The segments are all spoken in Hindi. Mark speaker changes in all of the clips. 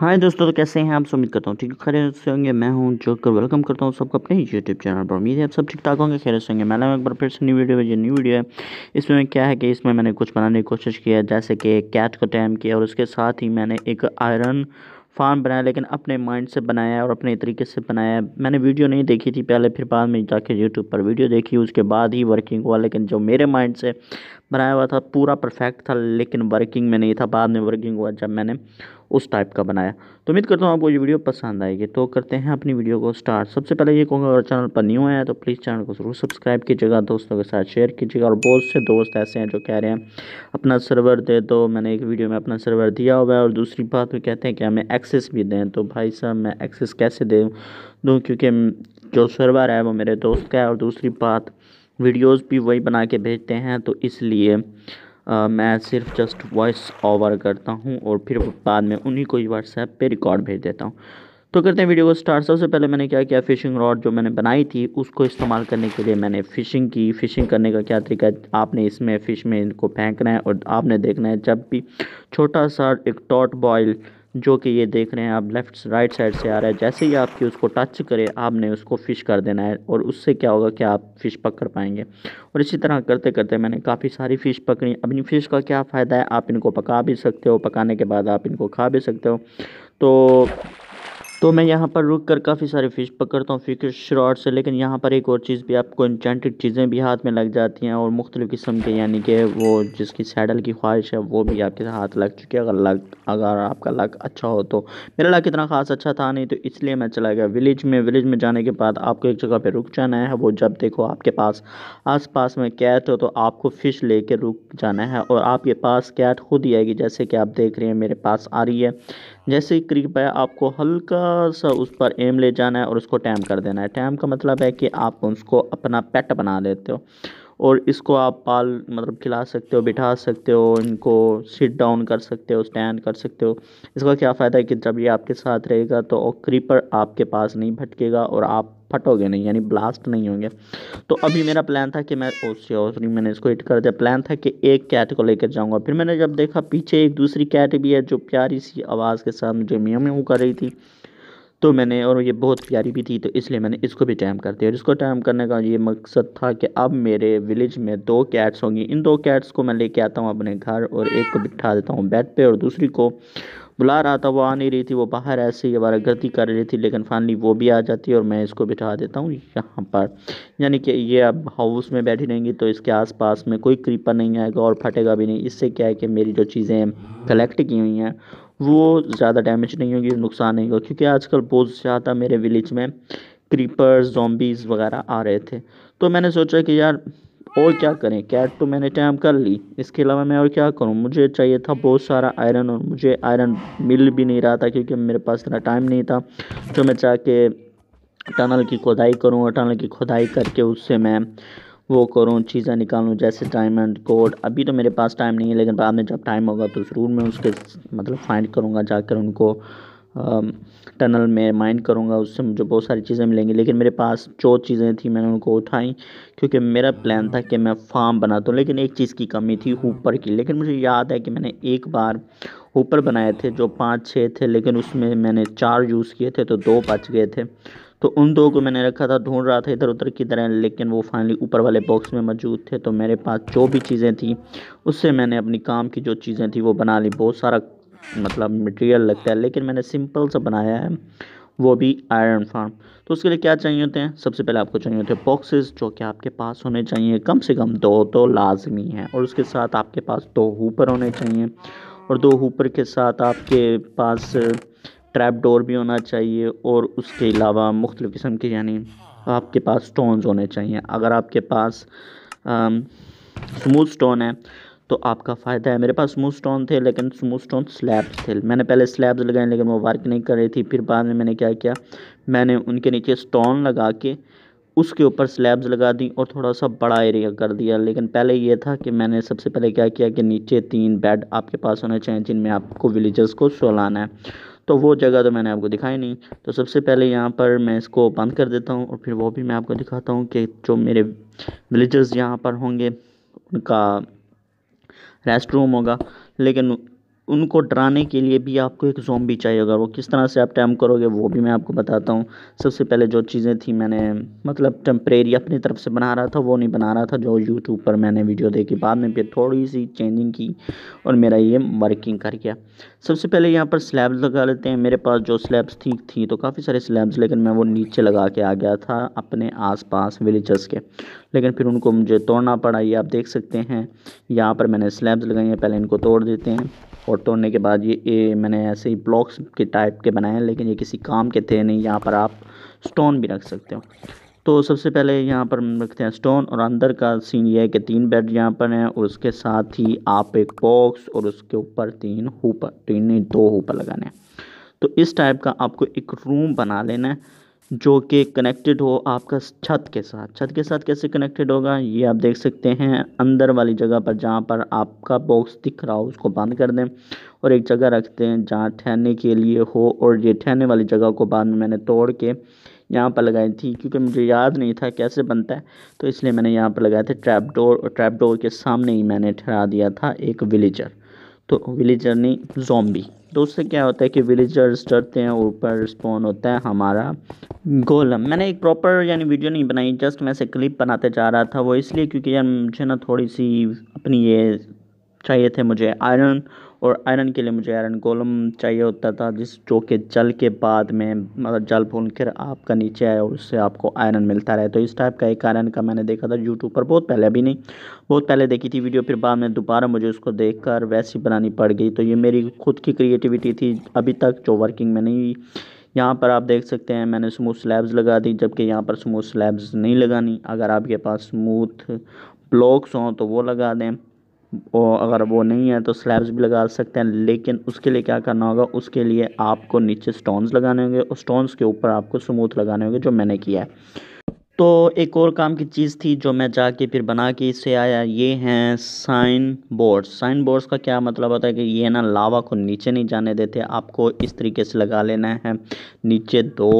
Speaker 1: हाय दोस्तों तो कैसे हैं आप उम्मीद करता हूँ ठीक है खैर से होंगे मैं हूँ जो कर वेलकम करता हूँ सबको अपने यूट्यूब चैनल पर उम्मीद है आप सब ठीक ठाक होंगे खैर से होंगे मैंने एक बार फिर से न्यू वीडियो भेजिए न्यू वीडियो है इसमें क्या है कि इसमें मैंने कुछ बनाने की कोशिश की है जैसे कि कैट को टैम किया और उसके साथ ही मैंने एक आयरन फार्म बनाया लेकिन अपने माइंड से बनाया और अपने तरीके से बनाया मैंने वीडियो नहीं देखी थी पहले फिर बाद में जाके यूट्यूब पर वीडियो देखी उसके बाद ही वर्किंग हुआ लेकिन जो मेरे माइंड से बनाया हुआ था पूरा परफेक्ट था लेकिन वर्किंग में नहीं था बाद में वर्किंग हुआ जब मैंने उस टाइप का बनाया तो उम्मीद करता हूँ आपको ये वीडियो पसंद आएगी तो करते हैं अपनी वीडियो को स्टार्ट सबसे पहले ये कहूँगा अगर चैनल पर न्यू आया तो प्लीज़ चैनल को ज़रूर सब्सक्राइब कीजिएगा दोस्तों के साथ शेयर कीजिएगा और बहुत से दोस्त ऐसे हैं जो कह रहे हैं अपना सर्वर दे दो मैंने एक वीडियो में अपना सर्वर दिया हुआ है और दूसरी बात वो कहते हैं कि हमें एक्सेस भी दें तो भाई साहब मैं एक्सेस कैसे दे दूँ क्योंकि जो सर्वर है वो मेरे दोस्त का है और दूसरी बात वीडियोस भी वही बना के भेजते हैं तो इसलिए मैं सिर्फ जस्ट वॉइस ओवर करता हूँ और फिर बाद में उन्हीं को ही व्हाट्सएप पे रिकॉर्ड भेज देता हूँ तो करते हैं वीडियो को स्टार्ट सबसे पहले मैंने क्या किया फ़िशिंग रॉड जो मैंने बनाई थी उसको इस्तेमाल करने के लिए मैंने फ़िशिंग की फ़िशिंग करने का क्या तरीका आपने इसमें फ़िश में इनको फेंकना है और आपने देखना है जब भी छोटा सा एक टॉट बॉयल जो कि ये देख रहे हैं आप लेफ्ट राइट साइड से आ रहा है जैसे ही आपकी उसको टच करें आपने उसको फ़िश कर देना है और उससे क्या होगा कि आप फ़िश पकड़ पाएंगे और इसी तरह करते करते मैंने काफ़ी सारी फ़िश पकड़ी अपनी फ़िश का क्या फ़ायदा है आप इनको पका भी सकते हो पकाने के बाद आप इनको खा भी सकते हो तो तो मैं यहाँ पर रुक कर काफ़ी सारे फ़िश पकड़ता हूँ फिक्र श्रॉट से लेकिन यहाँ पर एक और चीज़ भी आपको इंचेंटेड चीज़ें भी हाथ में लग जाती हैं और मुख्तलिफ़ किस्म के यानी कि वो जिसकी सैडल की ख्वाहिश है वो भी आपके हाथ लग चुकी है अगर लग अगर आपका लग अच्छा हो तो मेरा लग इतना ख़ास अच्छा था नहीं तो इसलिए मैं चला गया विलेज में विलेज में जाने के बाद आपको एक जगह पर रुक जाना है वो जब देखो आपके पास आस पास में कैट हो तो आपको फ़िश ले कर रुक जाना है और आपके पास कैट खुद ही आएगी जैसे कि आप देख रहे हैं मेरे पास आ रही है जैसे ही क्रीप है आपको हल्का सा उस पर एम ले जाना है और उसको टैम कर देना है टैम का मतलब है कि आप उसको अपना पेट बना लेते हो और इसको आप पाल मतलब खिला सकते हो बिठा सकते हो इनको सिट डाउन कर सकते हो स्टैंड कर सकते हो इसका क्या फ़ायदा है कि जब ये आपके साथ रहेगा तो क्रीपर आपके पास नहीं भटकेगा और आप फटोगे नहीं यानी ब्लास्ट नहीं होंगे तो अभी मेरा प्लान था कि मैं ओ सॉरी मैंने इसको हिट कर दिया प्लान था कि एक कैट को लेकर जाऊंगा फिर मैंने जब देखा पीछे एक दूसरी कैट भी है जो प्यारी सी आवाज़ के साथ मुझे मियाँ मियाँ कर रही थी तो मैंने और ये बहुत प्यारी भी थी तो इसलिए मैंने इसको भी टैम कर दिया और इसको टैम करने का ये मकसद था कि अब मेरे विलेज में दो कैट्स होंगी इन दो कैट्स को मैं लेके आता हूँ अपने घर और एक को बिठा देता हूँ बेड पे और दूसरी को बुला रहा था वो आ नहीं रही थी वो बाहर ऐसे ही गलती कर रही थी लेकिन फाइनली वो भी आ जाती है और मैं इसको बिठा देता हूँ यहाँ पर यानी कि ये अब हाउस में बैठी रहेंगी तो इसके आसपास में कोई क्रीपर नहीं आएगा और फटेगा भी नहीं इससे क्या है कि मेरी जो चीज़ें कलेक्ट की हुई हैं वो ज़्यादा डैमेज नहीं होगी नुकसान नहीं होगा क्योंकि आजकल बहुत ज़्यादा मेरे विलेज में क्रीपर्स जॉम्बीज़ वगैरह आ रहे थे तो मैंने सोचा कि यार और क्या करें कैट तो मैंने टैम कर ली इसके अलावा मैं और क्या करूं मुझे चाहिए था बहुत सारा आयरन और मुझे आयरन मिल भी नहीं रहा था क्योंकि मेरे पास इतना टाइम नहीं था तो मैं चाह के टनल की खुदाई करूं और टनल की खुदाई करके उससे मैं वो करूँ चीज़ें निकालूँ जैसे डायमंड कोड अभी तो मेरे पास टाइम नहीं है लेकिन बाद में जब टाइम होगा तो ज़रूर मैं उसके मतलब फाइंड करूँगा जाकर उनको टनल में माइंड करूँगा उससे मुझे बहुत सारी चीज़ें मिलेंगी लेकिन मेरे पास जो चीज़ें थी मैंने उनको उठाई क्योंकि मेरा प्लान था कि मैं फार्म बनाता हूँ लेकिन एक चीज़ की कमी थी ऊपर की लेकिन मुझे याद है कि मैंने एक बार ऊपर बनाए थे जो पाँच छः थे लेकिन उसमें मैंने चार यूज़ किए थे तो दो बच गए थे तो उन दो को मैंने रखा था ढूंढ रहा था इधर उधर की तरह लेकिन वो फाइनली ऊपर वाले बॉक्स में मौजूद थे तो मेरे पास जो भी चीज़ें थी उससे मैंने अपनी काम की जो चीज़ें थी वो बना ली बहुत सारा मतलब मटेरियल लगता है लेकिन मैंने सिंपल सा बनाया है वो भी आयरन फार्म तो उसके लिए क्या चाहिए होते हैं सबसे पहले आपको चाहिए होते हैं बॉक्सेस जो कि आपके पास होने चाहिए कम से कम दो तो लाजमी हैं और उसके साथ आपके पास दो हुपर होने चाहिए और दो हुपर के साथ आपके पास ट्रैप डोर भी होना चाहिए और उसके अलावा मुख्तलिफ़ किस्म के यानी आपके पास स्टोन होने चाहिए अगर आपके पास स्मूथ स्टोन है तो आपका फ़ायदा है मेरे पास स्मूथ स्टोन थे लेकिन स्मूथ स्टोन स्लैब्स थे मैंने पहले स्लैब्स लगाए लेकिन वो वर्क नहीं कर रही थी फिर बाद में मैंने क्या किया मैंने उनके नीचे स्टोन लगा के उसके ऊपर स्लैब्स लगा दी और थोड़ा सा बड़ा एरिया कर दिया लेकिन पहले ये था कि मैंने सबसे पहले क्या किया कि नीचे तीन बेड आपके पास होने चाहिए जिनमें आपको विलेजर्स को सोलाना है तो वो जगह तो मैंने आपको दिखाई नहीं तो सबसे पहले यहाँ पर मैं इसको बंद कर देता हूँ और फिर वो भी मैं आपको दिखाता हूँ कि जो मेरे विलेजर्स यहाँ पर होंगे उनका रेस्ट रूम होगा लेकिन उनको डराने के लिए भी आपको एक भी चाहिए होगा वो किस तरह से आप टैम करोगे वो भी मैं आपको बताता हूँ सबसे पहले जो चीज़ें थी मैंने मतलब टेम्परेरी अपनी तरफ से बना रहा था वो नहीं बना रहा था जो यूट्यूब पर मैंने वीडियो देखी बाद में फिर थोड़ी सी चेंजिंग की और मेरा ये वर्किंग कर गया सबसे पहले यहाँ पर स्लैब्स लगा लेते हैं मेरे पास जो स्लैब्स थी थी तो काफ़ी सारे स्लैब्स लेकिन मैं वो नीचे लगा के आ गया था अपने आस विलेजेस के लेकिन फिर उनको मुझे तोड़ना पड़ा ये आप देख सकते हैं यहाँ पर मैंने स्लैब्स लगाई हैं पहले इनको तोड़ देते हैं और तोड़ने के बाद ये, ए, मैंने ऐसे ही ब्लॉक्स के टाइप के बनाए हैं लेकिन ये किसी काम के थे नहीं यहाँ पर आप स्टोन भी रख सकते हो तो सबसे पहले यहाँ पर रखते हैं स्टोन और अंदर का सीन ये है कि तीन बेड यहाँ पर हैं और उसके साथ ही आप एक बॉक्स और उसके ऊपर तीन हुपर तीन नहीं दो हुपर लगाने हैं तो इस टाइप का आपको एक रूम बना लेना है जो कि कनेक्टेड हो आपका छत के साथ छत के साथ कैसे कनेक्टेड होगा ये आप देख सकते हैं अंदर वाली जगह पर जहाँ पर आपका बॉक्स दिख रहा हो उसको बंद कर दें और एक जगह रखते हैं जहाँ ठहरने के लिए हो और ये ठहरने वाली जगह को बाद में मैंने तोड़ के यहाँ पर लगाई थी क्योंकि मुझे याद नहीं था कैसे बनता है तो इसलिए मैंने यहाँ पर लगाया था ट्रैप डोर और ट्रैप डोर के सामने ही मैंने ठहरा दिया था एक विलेजर तो विलेजर नहीं जोम्बी तो उससे क्या होता है कि विलेजर्स डरते हैं ऊपर स्पॉन होता है हमारा गोलम मैंने एक प्रॉपर यानी वीडियो नहीं बनाई जस्ट मैं से क्लिप बनाते जा रहा था वो इसलिए क्योंकि यार मुझे ना थोड़ी सी अपनी ये चाहिए थे मुझे आयरन और आयरन के लिए मुझे आयरन गोलम चाहिए होता था जिस जो कि जल के बाद में मतलब जल कर आपका नीचे आया और उससे आपको आयरन मिलता रहे तो इस टाइप का एक आयरन का मैंने देखा था यूट्यूब पर बहुत पहले अभी नहीं बहुत पहले देखी थी वीडियो फिर बाद में दोबारा मुझे उसको देख कर वैसी बनानी पड़ गई तो ये मेरी खुद की क्रिएटिविटी थी अभी तक जो वर्किंग में नहीं हुई यहाँ पर आप देख सकते हैं मैंने स्मूथ स्लैब्स लगा दी जबकि यहाँ पर स्मूथ स्लैब्स नहीं लगानी अगर आपके पास स्मूथ ब्लॉक्स हों तो वो लगा दें वो अगर वो नहीं है तो स्लैब्स भी लगा सकते हैं लेकिन उसके लिए क्या करना होगा उसके लिए आपको नीचे स्टोन्स लगाने होंगे और स्टोन्स के ऊपर आपको स्मूथ लगाने होंगे जो मैंने किया है तो एक और काम की चीज़ थी जो मैं जाके फिर बना के इससे आया ये हैं साइन बोर्ड्स साइन बोर्ड्स का क्या मतलब होता है कि ये ना लावा को नीचे नहीं जाने देते आपको इस तरीके से लगा लेना है नीचे दो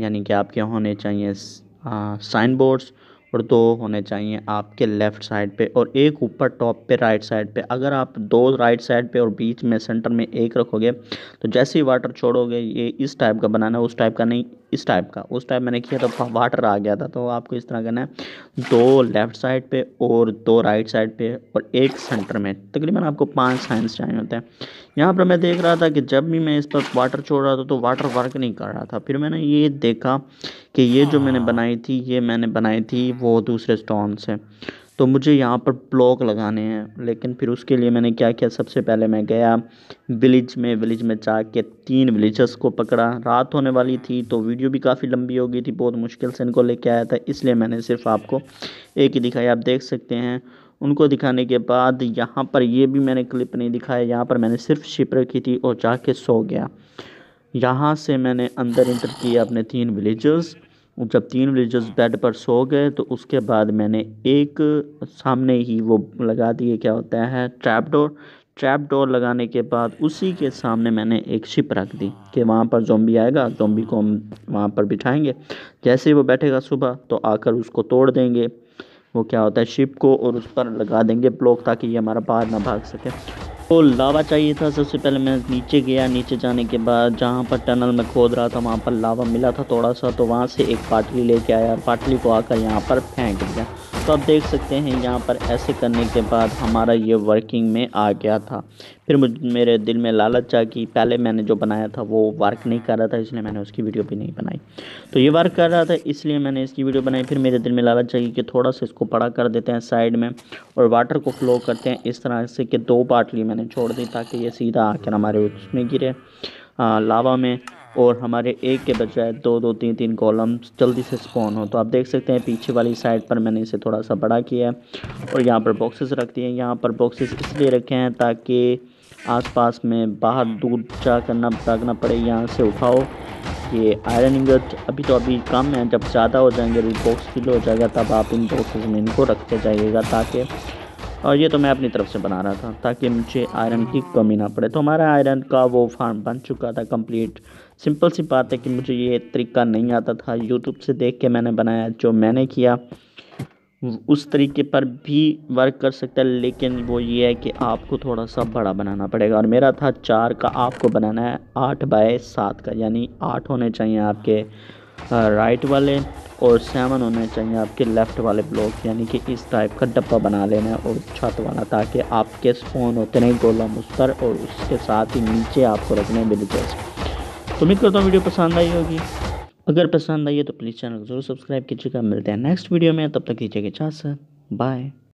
Speaker 1: यानी कि आपके होने चाहिए साइन बोर्ड्स और दो होने चाहिए आपके लेफ़्ट साइड पे और एक ऊपर टॉप पे राइट साइड पे अगर आप दो राइट साइड पे और बीच में सेंटर में एक रखोगे तो जैसे ही वाटर छोड़ोगे ये इस टाइप का बनाना है उस टाइप का नहीं इस टाइप का उस टाइप मैंने किया तो वाटर आ गया था तो आपको इस तरह करना है दो लेफ्ट साइड पे और दो राइट साइड पे और एक सेंटर में तकरीबन आपको पांच साइंस चाहिए होते हैं यहाँ पर मैं देख रहा था कि जब भी मैं इस पर वाटर छोड़ रहा था तो वाटर वर्क नहीं कर रहा था फिर मैंने ये देखा कि ये जो मैंने बनाई थी ये मैंने बनाई थी वो दूसरे स्टोन से तो मुझे यहाँ पर ब्लॉक लगाने हैं लेकिन फिर उसके लिए मैंने क्या किया सबसे पहले मैं गया विलेज में विलेज में जा के तीन विलेजर्स को पकड़ा रात होने वाली थी तो वीडियो भी काफ़ी लंबी हो गई थी बहुत मुश्किल से इनको लेके आया था इसलिए मैंने सिर्फ आपको एक ही दिखाई आप देख सकते हैं उनको दिखाने के बाद यहाँ पर ये भी मैंने क्लिप नहीं दिखाया यहाँ पर मैंने सिर्फ शिप रखी थी और जाके सो गया यहाँ से मैंने अंदर इंटर किया अपने तीन विलेजर्स जब तीन रिलीजस बेड हाँ। पर सो गए तो उसके बाद मैंने एक सामने ही वो लगा दिए क्या होता है ट्रैप डोर ट्रैप डोर लगाने के बाद उसी के सामने मैंने एक शिप रख दी हाँ। कि वहाँ पर जोम्बी आएगा जोम्बी को हम वहाँ पर बिठाएंगे जैसे ही वो बैठेगा सुबह तो आकर उसको तोड़ देंगे वो क्या होता है शिप को और उस पर लगा देंगे ब्लॉक ताकि ये हमारा बाहर ना भाग सके को लावा चाहिए था सबसे पहले मैं नीचे गया नीचे जाने के बाद जहाँ पर टनल में खोद रहा था वहाँ पर लावा मिला था थोड़ा सा तो वहाँ से एक पाटली लेके आया पाटली को आकर यहाँ पर फेंक दिया तो आप देख सकते हैं यहाँ पर ऐसे करने के बाद हमारा ये वर्किंग में आ गया था फिर मेरे दिल में लालच आ कि पहले मैंने जो बनाया था वो वर्क नहीं कर रहा था इसलिए मैंने उसकी वीडियो भी नहीं बनाई तो ये वर्क कर रहा था इसलिए मैंने इसकी वीडियो बनाई फिर मेरे दिल में लालच आई कि थोड़ा सा इसको बड़ा कर देते हैं साइड में और वाटर को फ्लो करते हैं इस तरह से कि दो बाटली मैंने छोड़ दी ताकि ये सीधा आकर हमारे उसमें गिरे लावा में और हमारे एक के बजाय दो दो तीन तीन कॉलम्स जल्दी से स्पॉन हो तो आप देख सकते हैं पीछे वाली साइड पर मैंने इसे थोड़ा सा बड़ा किया है और यहाँ पर बॉक्सेस रख दिए यहाँ पर बॉक्सेस इसलिए रखे हैं ताकि आसपास में बाहर दूर जा करना भागना पड़े यहाँ से उठाओ ये आयरन इंगट अभी तो अभी कम है जब ज़्यादा हो जाएंगे रूट बॉक्स फिल हो जाएगा तब आप इन बॉक्सेस में इनको रखते जाइएगा ताकि और ये तो मैं अपनी तरफ से बना रहा था ताकि मुझे आयरन की कमी ना पड़े तो हमारा आयरन का वो फार्म बन चुका था कंप्लीट सिंपल सी बात है कि मुझे ये तरीका नहीं आता था यूट्यूब से देख के मैंने बनाया जो मैंने किया उस तरीके पर भी वर्क कर सकता है लेकिन वो ये है कि आपको थोड़ा सा बड़ा बनाना पड़ेगा और मेरा था चार का आपको बनाना है आठ बाय सात का यानी आठ होने चाहिए आपके राइट वाले और सेवन होने चाहिए आपके लेफ़्ट वाले ब्लॉक यानी कि इस टाइप का डब्बा बना लेना है और छत वाला ताकि आपके स्पोन होते रहें गोलम उस पर और उसके साथ ही नीचे आपको रखने विलेजर्स तो उम्मीद करता हूँ वीडियो पसंद आई होगी अगर पसंद आई है तो प्लीज़ चैनल को ज़रूर सब्सक्राइब कीजिएगा मिलते हैं नेक्स्ट वीडियो में तब तक दीजिएगा सर बाय